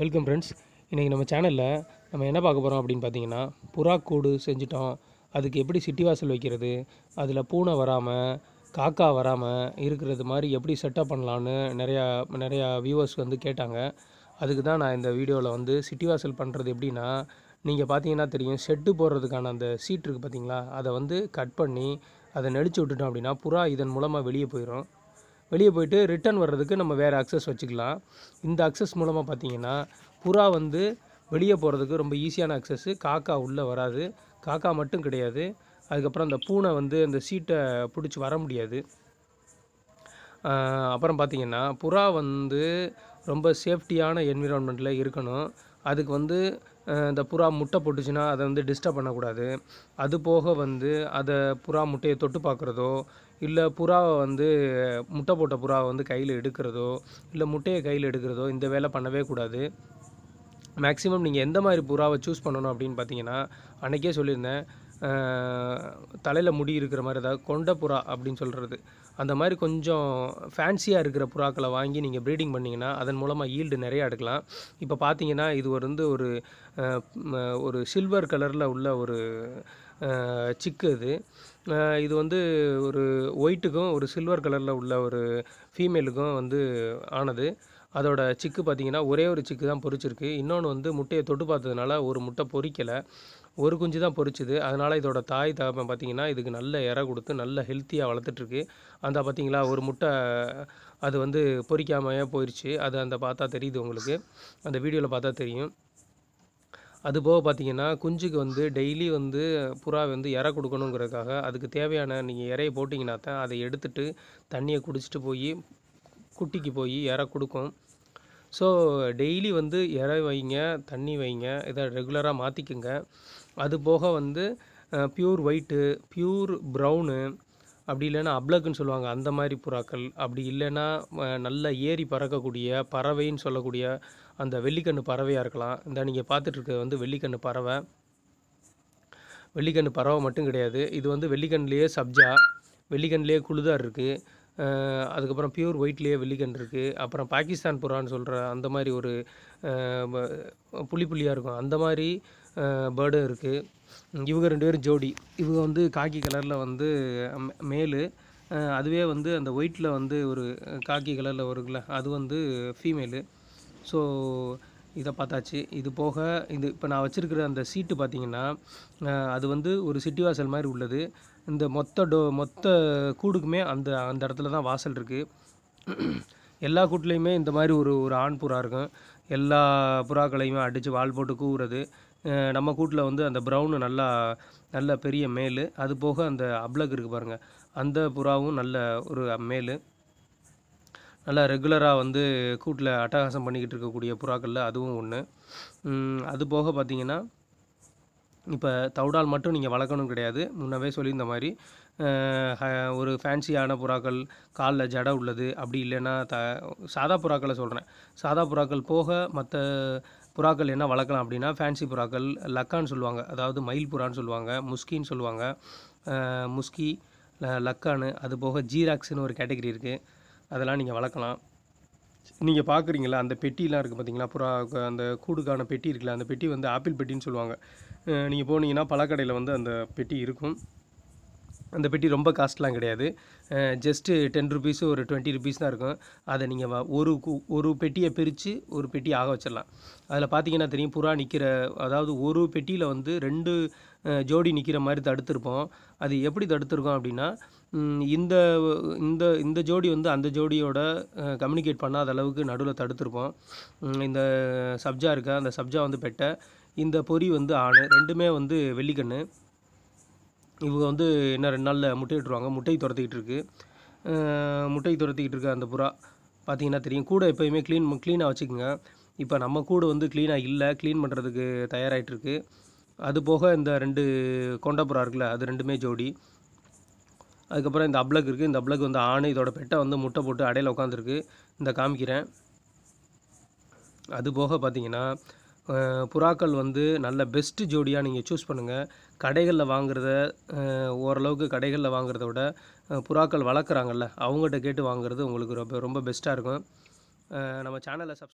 welcome friends இன்றைக்கி நம்ம சேனலில் நம்ம என்ன பார்க்க போகிறோம் அப்படின்னு பார்த்தீங்கன்னா புறா கூடு செஞ்சிட்டோம் அதுக்கு எப்படி சிட்டி வாசல் வைக்கிறது அதில் பூனை வராமல் காக்கா வராமல் இருக்கிறது மாதிரி எப்படி செட்டப் பண்ணலான்னு நிறையா நிறையா வியூவர்ஸ் வந்து கேட்டாங்க அதுக்கு தான் நான் இந்த வீடியோவில் வந்து சிட்டி வாசல் பண்ணுறது எப்படின்னா நீங்கள் பார்த்தீங்கன்னா தெரியும் ஷெட்டு போடுறதுக்கான அந்த சீட் இருக்குது பார்த்தீங்களா அதை வந்து கட் பண்ணி அதை நெளிச்சு விட்டுட்டோம் அப்படின்னா புறா இதன் மூலமாக வெளியே போயிடும் வெளியே போயிட்டு ரிட்டன் வர்றதுக்கு நம்ம வேறு அக்சஸ் வச்சுக்கலாம் இந்த அக்சஸ் மூலமாக பார்த்தீங்கன்னா புறா வந்து வெளியே போகிறதுக்கு ரொம்ப ஈஸியான அக்சஸ்ஸு காக்கா உள்ளே வராது காக்கா மட்டும் கிடையாது அதுக்கப்புறம் அந்த பூனை வந்து அந்த சீட்டை பிடிச்சி வர முடியாது அப்புறம் பார்த்திங்கன்னா புறா வந்து ரொம்ப சேஃப்டியான என்விரான்மெண்ட்டில் இருக்கணும் அதுக்கு வந்து இந்த புறா முட்டை போட்டுச்சுன்னா அதை வந்து டிஸ்டர்ப் பண்ணக்கூடாது அது போக வந்து அதை புறா முட்டையை தொட்டு பார்க்குறதோ இல்லை புறாவை வந்து முட்டை போட்ட புறாவை வந்து கையில் எடுக்கிறதோ இல்லை முட்டையை கையில் எடுக்கிறதோ இந்த வேலை பண்ணவே கூடாது மேக்ஸிமம் நீங்கள் எந்த மாதிரி புறாவை சூஸ் பண்ணணும் அப்படின்னு பார்த்தீங்கன்னா அன்றைக்கே சொல்லியிருந்தேன் தலையில் முடி இருக்கிற மாதிரி ஏதாவது கொண்ட புறா அப்படின்னு சொல்கிறது அந்த மாதிரி கொஞ்சம் ஃபேன்சியாக இருக்கிற புறாக்களை வாங்கி நீங்கள் ப்ரீடிங் பண்ணிங்கன்னா அதன் மூலமாக ஈல்டு நிறையா எடுக்கலாம் இப்போ பார்த்தீங்கன்னா இது வந்து ஒரு ஒரு சில்வர் கலரில் உள்ள ஒரு சிக்கு அது இது வந்து ஒரு ஒயிட்டுக்கும் ஒரு சில்வர் கலரில் உள்ள ஒரு ஃபீமேலுக்கும் வந்து ஆனது அதோடய சிக்கு பார்த்திங்கன்னா ஒரே ஒரு சிக்கு தான் பொறிச்சிருக்கு இன்னொன்று வந்து முட்டையை தொட்டு பார்த்ததுனால ஒரு முட்டை பொறிக்கலை ஒரு குஞ்சு தான் பொறிச்சுது அதனால் இதோட தாய் தகப்பன் பார்த்திங்கன்னா இதுக்கு நல்ல இற கொடுத்து நல்ல ஹெல்த்தியாக வளர்த்துட்ருக்கு அந்த பார்த்திங்களா ஒரு முட்டை அது வந்து பொறிக்காமையே போயிடுச்சு அது அந்த பார்த்தா தெரியுது உங்களுக்கு அந்த வீடியோவில் பார்த்தா தெரியும் அதுபோக பார்த்தீங்கன்னா குஞ்சுக்கு வந்து டெய்லி வந்து புறா வந்து இற கொடுக்கணுங்கிறதுக்காக அதுக்கு தேவையான நீங்கள் இறையை போட்டிங்கன்னா தான் அதை எடுத்துகிட்டு தண்ணியை குடிச்சிட்டு போய் குட்டிக்கு போய் இறை கொடுக்கும் ஸோ டெய்லி வந்து இற வைங்க தண்ணி வைங்க இதை ரெகுலராக மாற்றிக்குங்க அது போக வந்து ப்யூர் ஒயிட்டு ப்யூர் ப்ரௌனு அப்படி இல்லைன்னா அப்ளகுன்னு சொல்லுவாங்க அந்த மாதிரி புறாக்கள் அப்படி இல்லைன்னா நல்ல ஏறி பறக்கக்கூடிய பறவைன்னு சொல்லக்கூடிய அந்த வெள்ளிக்கண்ணு பறவையாக இருக்கலாம் இந்த நீங்கள் பார்த்துட்ருக்க வந்து வெள்ளிக்கண்ணு பறவை வெள்ளிக்கண்ணு பறவை மட்டும் கிடையாது இது வந்து வெள்ளிக்கண்ணிலேயே சப்ஜா வெள்ளிக்கண்ணிலேயே குழுதார் இருக்குது அதுக்கப்புறம் பியூர் ஒயிட்லேயே வெள்ளிக்கண் இருக்குது அப்புறம் பாகிஸ்தான் புறான்னு சொல்கிற அந்த மாதிரி ஒரு புளி புள்ளியாக இருக்கும் அந்த மாதிரி பேர்டும் இருக்குது இவங்க ரெண்டு பேரும் ஜோடி இவங்க வந்து காக்கி கலரில் வந்து மேலு அதுவே வந்து அந்த ஒயிட்டில் வந்து ஒரு காக்கி கலரில் வருங்கள அது வந்து ஃபீமேலு ஸோ இதை பார்த்தாச்சு இது போக இது இப்போ நான் வச்சுருக்கிற அந்த சீட்டு பார்த்திங்கன்னா அது வந்து ஒரு சிட்டி வாசல் மாதிரி உள்ளது இந்த மொத்த டோ மொத்த கூடுக்குமே அந்த அந்த இடத்துல தான் வாசல் இருக்குது எல்லா கூட்டுலேயுமே இந்த மாதிரி ஒரு ஒரு ஆண் புறா இருக்கும் எல்லா புறாக்களையுமே அடித்து வால் போட்டு கூவுறது நம்ம கூட்டில் வந்து அந்த ப்ரௌனு நல்லா நல்ல பெரிய மேல் அது போக அந்த அப்ளக் இருக்குது பாருங்கள் அந்த புறாவும் நல்ல ஒரு மேல் நல்லா ரெகுலராக வந்து கூட்டில் அட்டகாசம் பண்ணிக்கிட்டு இருக்கக்கூடிய புறாக்களில் அதுவும் ஒன்று அது போக பார்த்திங்கன்னா இப்போ தவுடால் மட்டும் நீங்கள் வளர்க்கணும் கிடையாது முன்னவே சொல்லியிருந்த மாதிரி ஒரு ஃபேன்சியான புறாக்கள் காலில் ஜடை உள்ளது அப்படி இல்லைன்னா த சாதா புறாக்களை சொல்கிறேன் சாதா புறாக்கள் போக மற்ற புறாக்கள் என்ன வளர்க்கலாம் அப்படின்னா ஃபேன்சி புறாக்கள் லக்கான்னு சொல்லுவாங்க அதாவது மயில் புறான்னு சொல்லுவாங்க முஸ்கின்னு சொல்லுவாங்க முஸ்கி லக்கானு அது போக ஜீராக்ஸ்னு ஒரு கேட்டகரி இருக்குது அதெல்லாம் நீங்கள் வளர்க்கலாம் நீங்கள் பார்க்குறீங்களா அந்த பெட்டிலாம் இருக்குது பார்த்தீங்களா புறா அந்த கூடுக்கான பெட்டி இருக்குல்ல அந்த பெட்டி வந்து ஆப்பிள் பெட்டின்னு சொல்லுவாங்க நீங்கள் போனீங்கன்னா பழக்கடையில் வந்து அந்த பெட்டி இருக்கும் அந்த பெட்டி ரொம்ப காஸ்ட்லாம் கிடையாது ஜஸ்ட்டு டென் ருபீஸு ஒரு டுவெண்ட்டி ருபீஸ் தான் இருக்கும் அதை நீங்கள் ஒரு ஒரு பெட்டியை பிரித்து ஒரு பெட்டி ஆக வச்சிடலாம் அதில் பார்த்தீங்கன்னா தெரியும் புறா நிற்கிற அதாவது ஒரு பெட்டியில் வந்து ரெண்டு ஜோடி நிற்கிற மாதிரி தடுத்துருப்போம் அது எப்படி தடுத்துருக்கோம் அப்படின்னா இந்த இந்த இந்த ஜோடி வந்து அந்த ஜோடியோட கம்யூனிகேட் பண்ணாத அளவுக்கு நடுவில் தடுத்துருப்போம் இந்த சப்ஜா இருக்கா அந்த சப்ஜா வந்து பெட்டை இந்த பொறி வந்து ஆணு ரெண்டுமே வந்து வெள்ளிக்கண்ணு இவங்க வந்து என்ன ரெண்டு நாளில் முட்டையிட்டுருவாங்க முட்டை துரத்திக்கிட்டு இருக்குது முட்டை துரத்திக்கிட்டு இருக்க அந்த புறா பார்த்தீங்கன்னா தெரியும் கூட எப்போயுமே க்ளீன் க்ளீனாக வச்சுக்கோங்க இப்போ நம்ம கூடு வந்து க்ளீனாக இல்லை க்ளீன் பண்ணுறதுக்கு தயாராகிட்டுருக்கு அது போக இந்த ரெண்டு கொண்டப்புறா இருக்குல்ல அது ரெண்டுமே ஜோடி அதுக்கப்புறம் இந்த அப்ளக் இருக்குது இந்த அப்ளக் வந்து ஆணு இதோட பெட்டை வந்து முட்டை போட்டு அடையில் உட்காந்துருக்கு இந்த காமிக்கிறேன் அது போக பார்த்தீங்கன்னா புறாக்கள் வந்து நல்ல பெஸ்ட்டு ஜோடியாக நீங்கள் சூஸ் பண்ணுங்கள் கடைகளில் வாங்குறத ஓரளவுக்கு கடைகளில் வாங்குறத விட புறாக்கள் வளர்க்குறாங்கல்ல அவங்ககிட்ட கேட்டு வாங்குறது உங்களுக்கு ரொம்ப ரொம்ப பெஸ்ட்டாக இருக்கும் நம்ம சேனலை சப்ஸ்